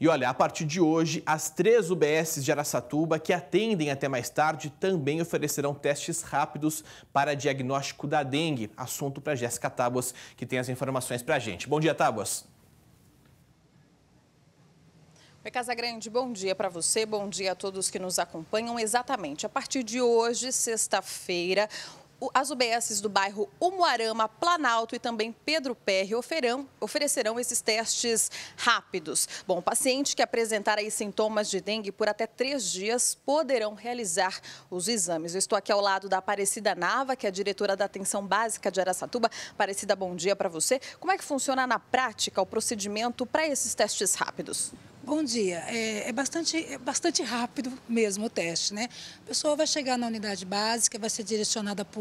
E olha, a partir de hoje, as três UBSs de Araçatuba que atendem até mais tarde também oferecerão testes rápidos para diagnóstico da dengue. Assunto para Jéssica Tábuas, que tem as informações para a gente. Bom dia, Tábuas. Oi, Casagrande, bom dia para você, bom dia a todos que nos acompanham. Exatamente, a partir de hoje, sexta-feira, as UBSs do bairro Umuarama, Planalto e também Pedro Perry oferão, oferecerão esses testes rápidos. Bom, o paciente que apresentar aí sintomas de dengue por até três dias poderão realizar os exames. Eu estou aqui ao lado da Aparecida Nava, que é a diretora da Atenção Básica de Aracatuba. Aparecida, bom dia para você. Como é que funciona na prática o procedimento para esses testes rápidos? Bom dia. É, é, bastante, é bastante rápido mesmo o teste, né? A pessoa vai chegar na unidade básica, vai ser direcionada para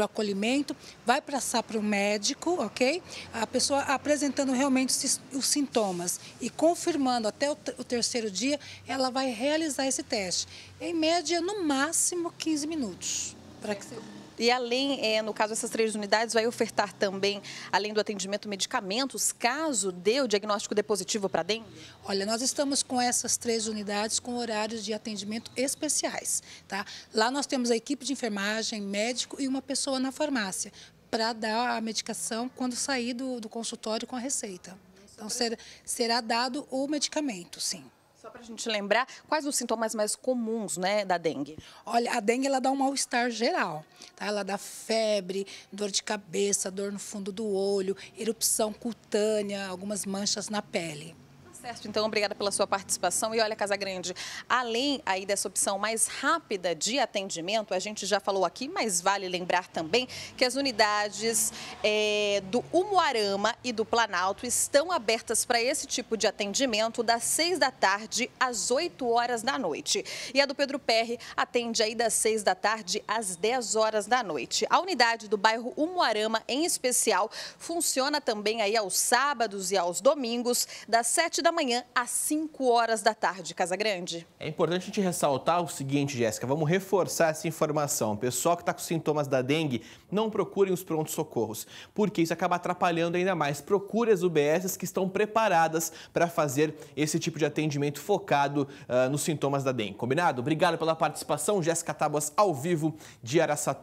o acolhimento, vai passar para o médico, ok? A pessoa apresentando realmente os, os sintomas e confirmando até o, o, terceiro dia, ela vai realizar esse teste. Em média, no máximo 15 minutos. Para que você... E além, é, no caso, essas três unidades vai ofertar também, além do atendimento, medicamentos, caso dê o diagnóstico de positivo para dengue? Olha, nós estamos com essas três unidades com horários de atendimento especiais, tá? Lá nós temos a equipe de enfermagem, médico e uma pessoa na farmácia para dar a medicação quando sair do, do consultório com a receita. Então, ser, será dado o medicamento, sim. Só para a gente lembrar, quais os sintomas mais comuns né, da dengue? Olha, a dengue ela dá um mal-estar geral. Tá? Ela dá febre, dor de cabeça, dor no fundo do olho, erupção cutânea, algumas manchas na pele. Certo, então obrigada pela sua participação. E olha, Casa Grande além aí dessa opção mais rápida de atendimento, a gente já falou aqui, mas vale lembrar também que as unidades é, do Umuarama e do Planalto estão abertas para esse tipo de atendimento das 6 da tarde às 8 horas da noite. E a do Pedro Perry atende aí das 6 da tarde às 10 horas da noite. A unidade do bairro Umuarama, em especial, funciona também aí aos sábados e aos domingos, das 7 da da manhã às 5 horas da tarde, Casa Grande. É importante a gente ressaltar o seguinte, Jéssica, vamos reforçar essa informação. pessoal que está com sintomas da dengue, não procurem os pronto socorros porque isso acaba atrapalhando ainda mais. Procure as UBSs que estão preparadas para fazer esse tipo de atendimento focado uh, nos sintomas da dengue. Combinado? Obrigado pela participação, Jéssica Tábuas, ao vivo de Araçatuba.